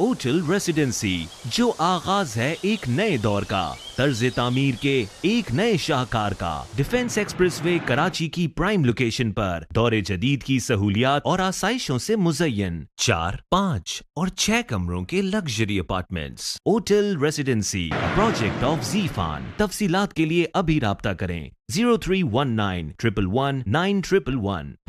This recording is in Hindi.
ओटल रेसिडेंसी जो आगाज है एक नए दौर का तर्ज तामीर के एक नए शाहकार का डिफेंस एक्सप्रेसवे कराची की प्राइम लोकेशन पर दौरे जदीद की सहूलियात और आसाइशों से मुजयन चार पाँच और छह कमरों के लग्जरी अपार्टमेंट्स ओटल रेसिडेंसी प्रोजेक्ट ऑफ जीफान तफसी तफसीलात के लिए अभी रहा करें zero three one nine triple one nine triple one